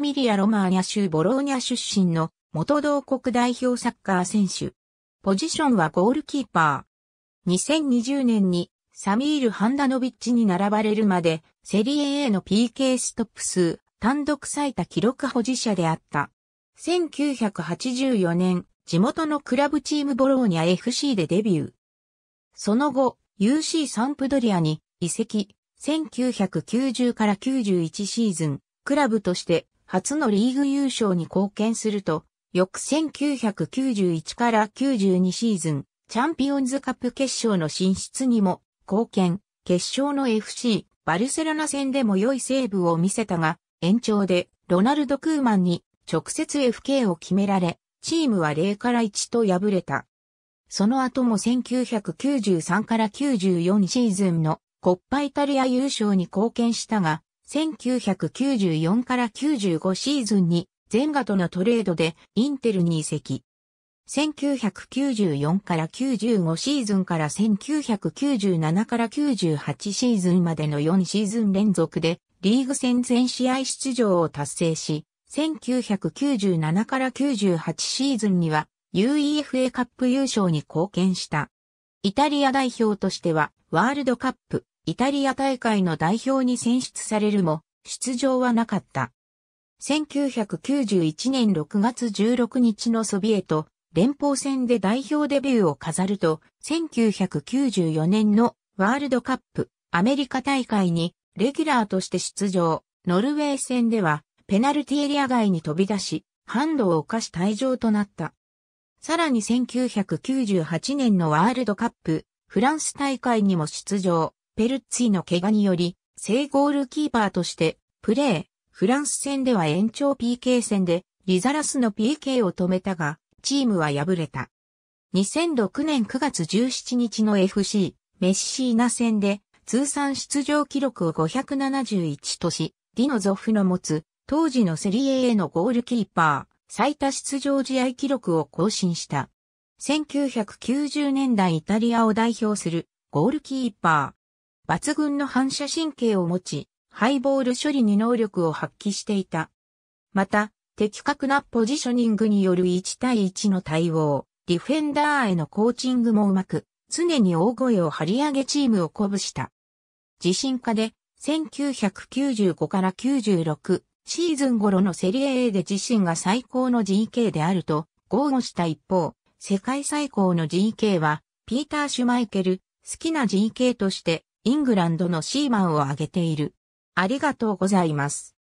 ミリア・ロマーニャ州ボローニャ出身の元同国代表サッカー選手。ポジションはゴールキーパー。2020年にサミール・ハンダノビッチに並ばれるまでセリエ A の PK ストップ数単独最多記録保持者であった。1984年、地元のクラブチームボローニャ FC でデビュー。その後、UC サンプドリアに移籍、1990から91シーズン、クラブとして初のリーグ優勝に貢献すると、翌1991から92シーズン、チャンピオンズカップ決勝の進出にも貢献、決勝の FC、バルセロナ戦でも良いセーブを見せたが、延長でロナルド・クーマンに直接 FK を決められ、チームは0から1と敗れた。その後も1993から94シーズンのコッパイタリア優勝に貢献したが、1994から95シーズンに全ガとのトレードでインテルに移籍。1994から95シーズンから1997から98シーズンまでの4シーズン連続でリーグ戦全試合出場を達成し、1997から98シーズンには UEFA カップ優勝に貢献した。イタリア代表としてはワールドカップ、イタリア大会の代表に選出されるも、出場はなかった。1991年6月16日のソビエト連邦戦で代表デビューを飾ると、1994年のワールドカップアメリカ大会にレギュラーとして出場、ノルウェー戦ではペナルティエリア外に飛び出し、ハンドを犯し退場となった。さらに1998年のワールドカップフランス大会にも出場、ペルッツィの怪我により、正ゴールキーパーとして、プレー、フランス戦では延長 PK 戦で、リザラスの PK を止めたが、チームは敗れた。2006年9月17日の FC、メッシーナ戦で、通算出場記録を571とし、ディノゾフの持つ、当時のセリエ A のゴールキーパー、最多出場試合記録を更新した。1990年代イタリアを代表するゴールキーパー。抜群の反射神経を持ち、ハイボール処理に能力を発揮していた。また、的確なポジショニングによる1対1の対応、ディフェンダーへのコーチングもうまく、常に大声を張り上げチームを鼓舞した。自信家で、1995から96シーズン頃のセリエ A で自身が最高の GK であると、豪語した一方、世界最高の GK は、ピーター・シュマイケル、好きな GK として、イングランドのシーマンを挙げている。ありがとうございます。